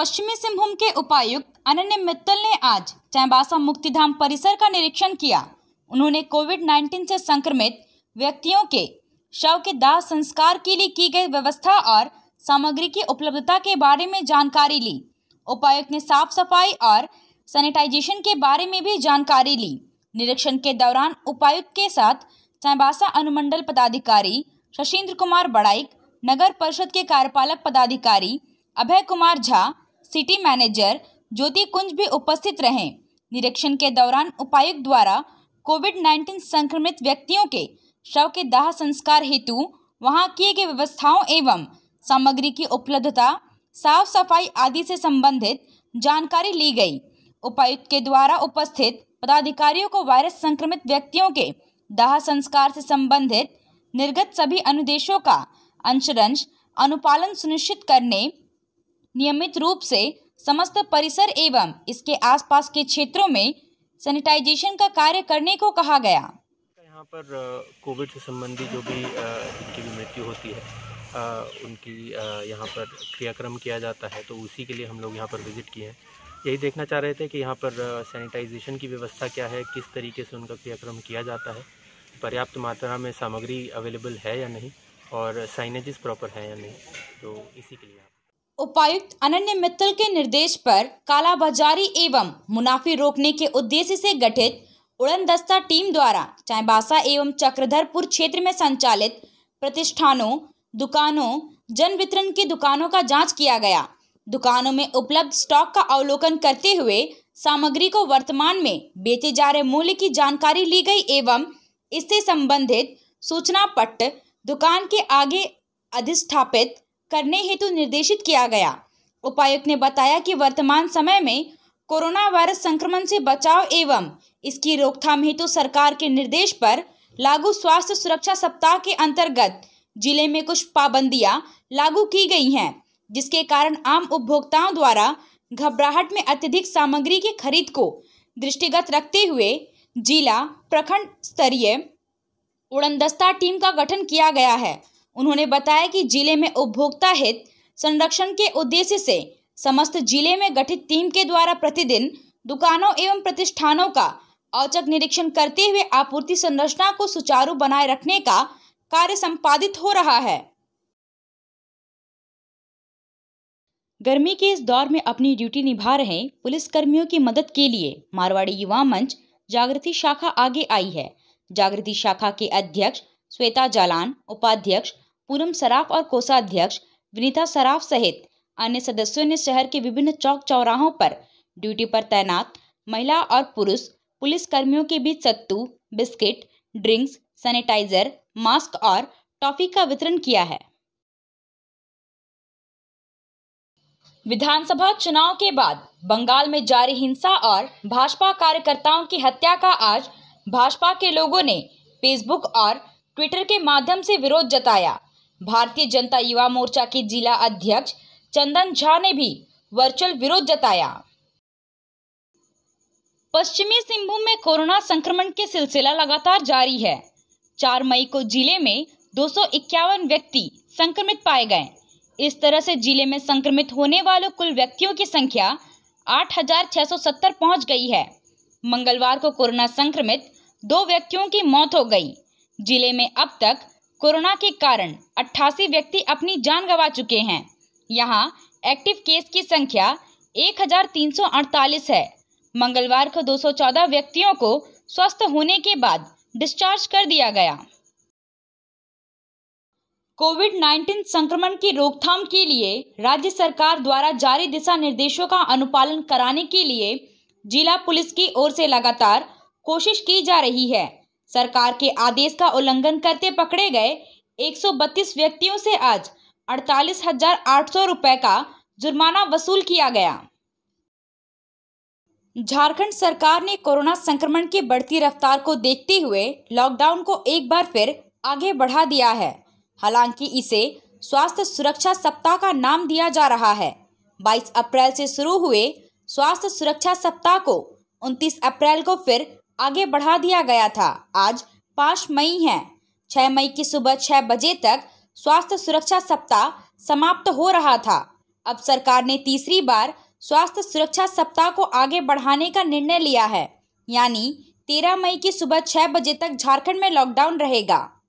पश्चिमी सिंहभूम के उपायुक्त अनन्य मित्तल ने आज चैंबासा मुक्तिधाम परिसर का निरीक्षण किया उन्होंने कोविड 19 से संक्रमित व्यक्तियों के शव के दाह संस्कार के लिए की गई व्यवस्था और सामग्री की उपलब्धता के बारे में जानकारी ली उपायुक्त ने साफ सफाई और सैनिटाइजेशन के बारे में भी जानकारी ली निरीक्षण के दौरान उपायुक्त के साथ चैंबासा अनुमंडल पदाधिकारी शशीन्द्र कुमार बड़ाइक नगर परिषद के कार्यपालक पदाधिकारी अभय कुमार झा सिटी मैनेजर ज्योति कुंज भी उपस्थित रहे निरीक्षण के दौरान उपायुक्त द्वारा कोविड नाइन्टीन संक्रमित व्यक्तियों के शव के दाह संस्कार हेतु वहां किए गए व्यवस्थाओं एवं सामग्री की उपलब्धता साफ सफाई आदि से संबंधित जानकारी ली गई उपायुक्त के द्वारा उपस्थित पदाधिकारियों को वायरस संक्रमित व्यक्तियों के दाह संस्कार से संबंधित निर्गत सभी अनुदेशों का अंशरंश अनुपालन सुनिश्चित करने नियमित रूप से समस्त परिसर एवं इसके आसपास के क्षेत्रों में सैनिटाइजेशन का कार्य करने को कहा गया यहाँ पर कोविड से संबंधी जो भी जिनकी भी मृत्यु होती है उनकी यहाँ पर क्रियाक्रम किया जाता है तो उसी के लिए हम लोग यहाँ पर विजिट किए हैं यही देखना चाह रहे थे कि यहाँ पर सैनिटाइजेशन की व्यवस्था क्या है किस तरीके से उनका क्रियाक्रम किया जाता है पर्याप्त मात्रा में सामग्री अवेलेबल है या नहीं और साइनेजेस प्रॉपर है या नहीं तो इसी के लिए उपायुक्त अनन्य मित्तल के निर्देश पर कालाबाजारी एवं मुनाफी रोकने के उद्देश्य से गठित उड़न दस्ता टीम द्वारा चाईबासा एवं चक्रधरपुर क्षेत्र में संचालित प्रतिष्ठानों दुकानों जन वितरण की दुकानों का जांच किया गया दुकानों में उपलब्ध स्टॉक का अवलोकन करते हुए सामग्री को वर्तमान में बेचे जा रहे मूल्य की जानकारी ली गई एवं इससे संबंधित सूचना पट्ट दुकान के आगे अधिस्थापित करने हेतु निर्देशित किया गया उपायुक्त ने बताया कि वर्तमान समय में कोरोना वायरस संक्रमण से बचाव एवं इसकी रोकथाम हेतु सरकार के निर्देश पर लागू स्वास्थ्य सुरक्षा सप्ताह के अंतर्गत जिले में कुछ पाबंदियां लागू की गई हैं जिसके कारण आम उपभोक्ताओं द्वारा घबराहट में अत्यधिक सामग्री की खरीद को दृष्टिगत रखते हुए जिला प्रखंड स्तरीय उड़नदस्ता टीम का गठन किया गया है उन्होंने बताया कि जिले में उपभोक्ता हित संरक्षण के उद्देश्य से समस्त जिले में गठित टीम के द्वारा प्रतिदिन दुकानों एवं प्रतिष्ठानों का औचक निरीक्षण करते हुए आपूर्ति संरचना को सुचारू बनाए रखने का कार्य संपादित हो रहा है गर्मी के इस दौर में अपनी ड्यूटी निभा रहे पुलिस कर्मियों की मदद के लिए मारवाड़ी युवा मंच जागृति शाखा आगे आई है जागृति शाखा के अध्यक्ष श्वेता जालान उपाध्यक्ष पूनम सराफ और कोषाध्यक्ष विनीता सराफ सहित अन्य सदस्यों ने शहर के विभिन्न चौक चौराहों पर ड्यूटी पर तैनात महिला और पुरुष पुलिस कर्मियों के बीच sattu biscuit drinks sanitiser mask और टॉफी का वितरण किया है विधानसभा चुनाव के बाद बंगाल में जारी हिंसा और भाजपा कार्यकर्ताओं की हत्या का आज भाजपा के लोगों ने फेसबुक और ट्विटर के माध्यम से विरोध जताया भारतीय जनता युवा मोर्चा के जिला अध्यक्ष चंदन झा ने भी वर्चुअल विरोध जताया पश्चिमी सिंहभूम में कोरोना संक्रमण के सिलसिला लगातार जारी है चार मई को जिले में दो व्यक्ति संक्रमित पाए गए इस तरह से जिले में संक्रमित होने वाले कुल व्यक्तियों की संख्या 8,670 पहुंच गई है मंगलवार को कोरोना संक्रमित दो व्यक्तियों की मौत हो गई जिले में अब तक कोरोना के कारण अट्ठासी व्यक्ति अपनी जान गंवा चुके हैं यहाँ एक्टिव केस की संख्या 1348 है मंगलवार को 214 व्यक्तियों को स्वस्थ होने के बाद डिस्चार्ज कर दिया गया कोविड 19 संक्रमण की रोकथाम के लिए राज्य सरकार द्वारा जारी दिशा निर्देशों का अनुपालन कराने के लिए जिला पुलिस की ओर से लगातार कोशिश की जा रही है सरकार के आदेश का उल्लंघन करते पकड़े गए 132 व्यक्तियों से आज अड़तालीस हजार आठ सौ रुपये का जुर्माना वसूल किया गया झारखंड सरकार ने कोरोना संक्रमण की बढ़ती रफ्तार को देखते हुए लॉकडाउन को एक बार फिर आगे बढ़ा दिया है हालांकि इसे स्वास्थ्य सुरक्षा सप्ताह का नाम दिया जा रहा है 22 अप्रैल से शुरू हुए स्वास्थ्य सुरक्षा सप्ताह को 29 अप्रैल को फिर आगे बढ़ा दिया गया था आज पाँच मई है छः मई की सुबह छः बजे तक स्वास्थ्य सुरक्षा सप्ताह समाप्त हो रहा था अब सरकार ने तीसरी बार स्वास्थ्य सुरक्षा सप्ताह को आगे बढ़ाने का निर्णय लिया है यानी तेरह मई की सुबह छः बजे तक झारखंड में लॉकडाउन रहेगा